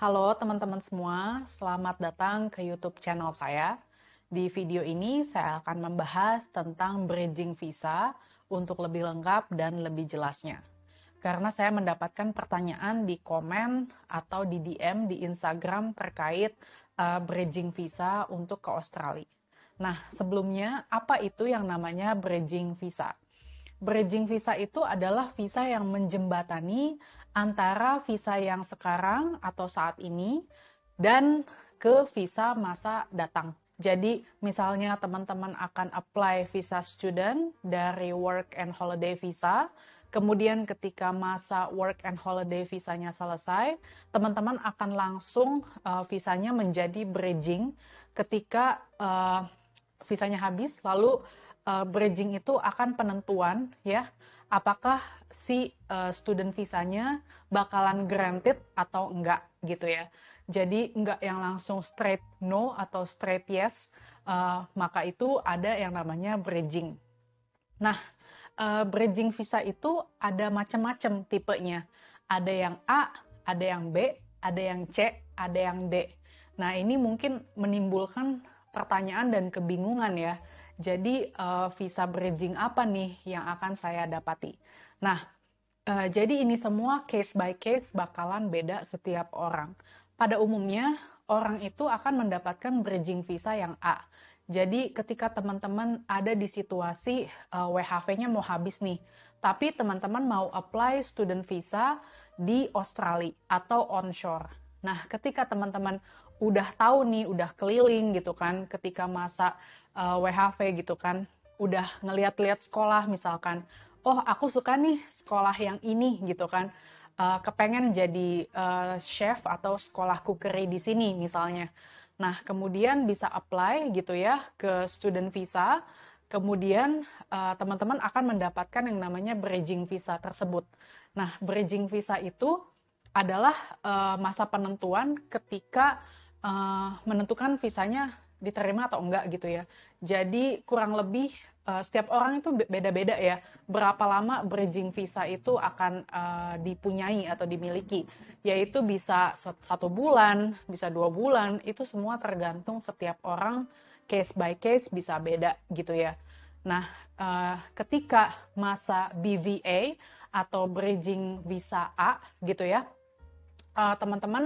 Halo teman-teman semua, selamat datang ke YouTube channel saya. Di video ini saya akan membahas tentang bridging visa untuk lebih lengkap dan lebih jelasnya. Karena saya mendapatkan pertanyaan di komen atau di DM di Instagram terkait uh, bridging visa untuk ke Australia. Nah, sebelumnya apa itu yang namanya bridging visa? Bridging visa itu adalah visa yang menjembatani antara visa yang sekarang atau saat ini dan ke visa masa datang. Jadi misalnya teman-teman akan apply visa student dari work and holiday visa, kemudian ketika masa work and holiday visanya selesai, teman-teman akan langsung uh, visanya menjadi bridging ketika uh, visanya habis lalu uh, bridging itu akan penentuan ya apakah si uh, student visanya bakalan granted atau enggak gitu ya. Jadi enggak yang langsung straight no atau straight yes, uh, maka itu ada yang namanya bridging. Nah, uh, bridging visa itu ada macam-macam tipenya. Ada yang A, ada yang B, ada yang C, ada yang D. Nah, ini mungkin menimbulkan pertanyaan dan kebingungan ya. Jadi uh, visa bridging apa nih yang akan saya dapati? Nah, uh, jadi ini semua case by case bakalan beda setiap orang. Pada umumnya orang itu akan mendapatkan bridging visa yang A. Jadi ketika teman-teman ada di situasi uh, eh, WHV-nya mau habis nih, tapi teman-teman mau apply student visa di Australia atau onshore. Nah, ketika teman-teman udah tahu nih, udah keliling gitu kan, ketika masa uh, eh, WHV gitu kan, udah ngeliat-liat sekolah misalkan, oh aku suka nih sekolah yang ini gitu kan, uh, kepengen jadi uh, chef atau sekolah cookery di sini misalnya. Nah kemudian bisa apply gitu ya ke student visa, kemudian uh, teman-teman akan mendapatkan yang namanya bridging visa tersebut. Nah bridging visa itu adalah uh, masa penentuan ketika uh, menentukan visanya diterima atau enggak gitu ya. Jadi kurang lebih uh, setiap orang itu beda-beda ya. Berapa lama bridging visa itu akan uh, dipunyai atau dimiliki. Yaitu bisa satu bulan, bisa dua bulan, itu semua tergantung setiap orang case by case bisa beda gitu ya. Nah, ketika masa BVA atau bridging visa A gitu ya, teman -teman,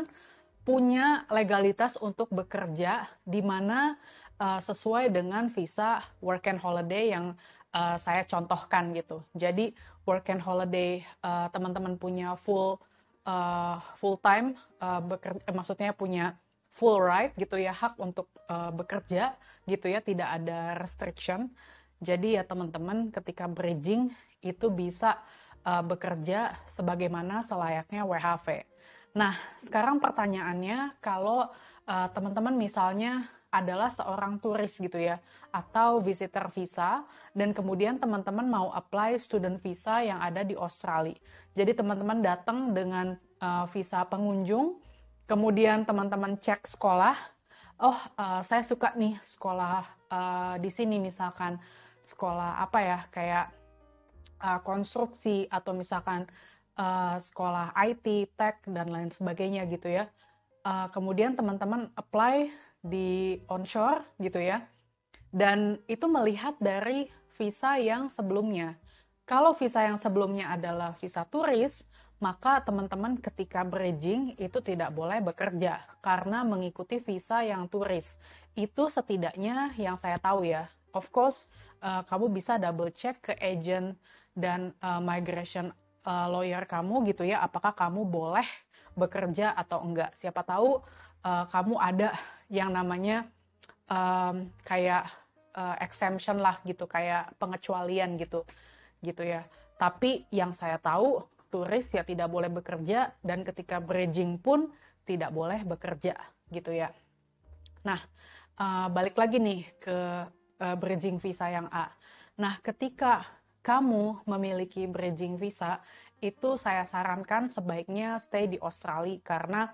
punya legalitas untuk bekerja di mana uh, sesuai dengan visa work and holiday yang uh, saya contohkan gitu. Jadi work and holiday teman eh, teman-teman punya full uh, full time uh, bekerja, maksudnya punya full right gitu ya hak untuk uh, bekerja gitu ya tidak ada restriction. Jadi ya teman-teman ketika bridging itu bisa uh, bekerja sebagaimana selayaknya WHV. Nah, sekarang pertanyaannya kalau uh, teman-teman misalnya adalah seorang turis gitu ya atau visitor visa dan kemudian teman-teman mau apply student visa yang ada di Australia. Jadi teman-teman datang dengan uh, visa pengunjung, kemudian teman-teman cek sekolah. Oh, uh, saya suka nih sekolah uh, di sini misalkan sekolah apa ya kayak uh, konstruksi atau misalkan uh, sekolah IT, tech dan lain sebagainya gitu ya. Uh, kemudian teman-teman apply di onshore gitu ya. Dan itu melihat dari visa yang sebelumnya. Kalau visa yang sebelumnya adalah visa turis, maka teman-teman ketika bridging itu tidak boleh bekerja karena mengikuti visa yang turis. Itu setidaknya yang saya tahu ya. Of course, uh, kamu bisa double check ke agent dan uh, migration uh, lawyer kamu gitu ya, apakah kamu boleh bekerja atau enggak. Siapa tahu uh, kamu ada yang namanya um, kayak uh, exemption lah gitu, kayak pengecualian gitu, gitu ya. Tapi yang saya tahu turis ya tidak boleh bekerja dan ketika bridging pun tidak boleh bekerja gitu ya. Nah, uh, balik lagi nih ke uh, bridging visa yang A. Nah, ketika kamu memiliki bridging visa, itu saya sarankan sebaiknya stay di Australia karena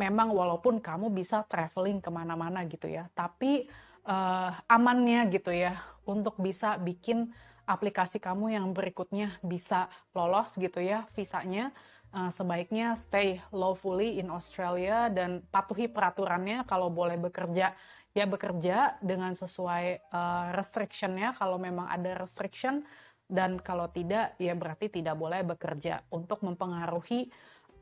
memang walaupun kamu bisa traveling kemana-mana gitu ya, tapi uh, amannya gitu ya untuk bisa bikin aplikasi kamu yang berikutnya bisa lolos gitu ya visanya uh, sebaiknya stay lawfully in Australia dan patuhi peraturannya kalau boleh bekerja ya bekerja dengan sesuai uh, restrictionnya kalau memang ada restriction dan kalau tidak ya berarti tidak boleh bekerja untuk mempengaruhi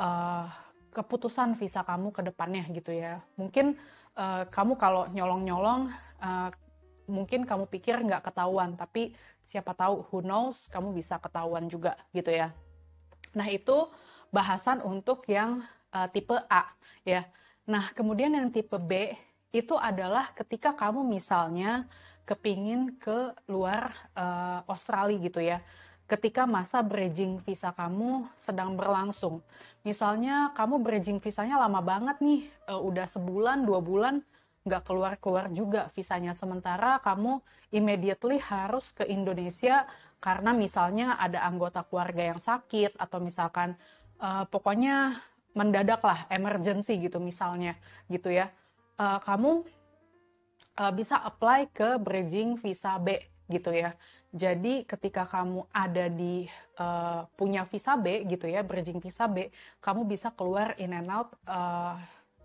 uh, keputusan visa kamu ke depannya gitu ya. Mungkin uh, kamu kalau nyolong-nyolong uh, mungkin kamu pikir nggak ketahuan tapi siapa tahu who knows kamu bisa ketahuan juga gitu ya. Nah itu bahasan untuk yang uh, tipe A ya. Nah kemudian yang tipe B itu adalah ketika kamu misalnya kepingin ke luar uh, Australia gitu ya ketika masa bridging visa kamu sedang berlangsung. Misalnya kamu bridging visanya lama banget nih, uh, udah sebulan, dua bulan, nggak keluar-keluar juga visanya. Sementara kamu immediately harus ke Indonesia karena misalnya ada anggota keluarga yang sakit atau misalkan uh, pokoknya mendadak lah, emergency gitu misalnya gitu ya. uh, kamu uh, bisa apply ke bridging visa B gitu ya. Jadi ketika kamu ada di uh, punya visa B gitu ya, bridging visa B, kamu bisa keluar in and out uh,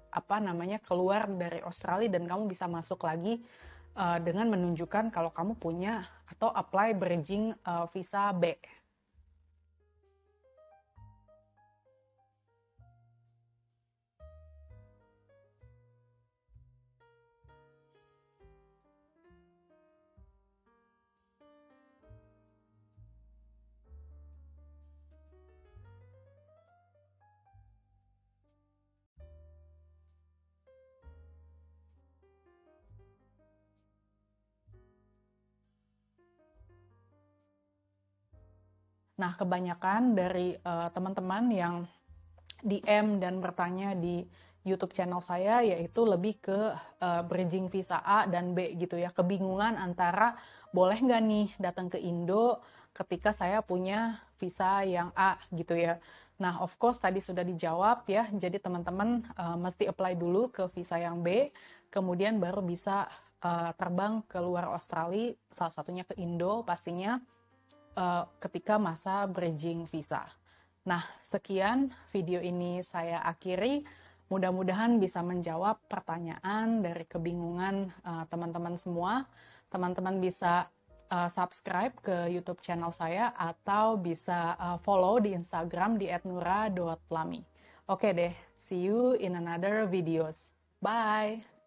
apa namanya keluar dari Australia dan kamu bisa masuk lagi uh, dengan menunjukkan kalau kamu punya atau apply bridging uh, visa B Nah, kebanyakan dari teman eh, teman-teman yang DM dan bertanya di YouTube channel saya yaitu lebih ke uh, bridging visa A dan B gitu ya kebingungan antara boleh nggak nih datang ke Indo ketika saya punya visa yang A gitu ya. Nah of course tadi sudah dijawab ya jadi teman-teman uh, mesti apply dulu ke visa yang B kemudian baru bisa uh, terbang ke luar Australia salah satunya ke Indo pastinya uh, ketika masa bridging visa. Nah, sekian video ini saya akhiri. Mudah-mudahan bisa menjawab pertanyaan dari kebingungan eh, teman-teman uh, semua. Teman-teman bisa uh, subscribe ke YouTube channel saya atau bisa uh, follow di Instagram di @nura.lami. Oke deh, see you in another videos. Bye.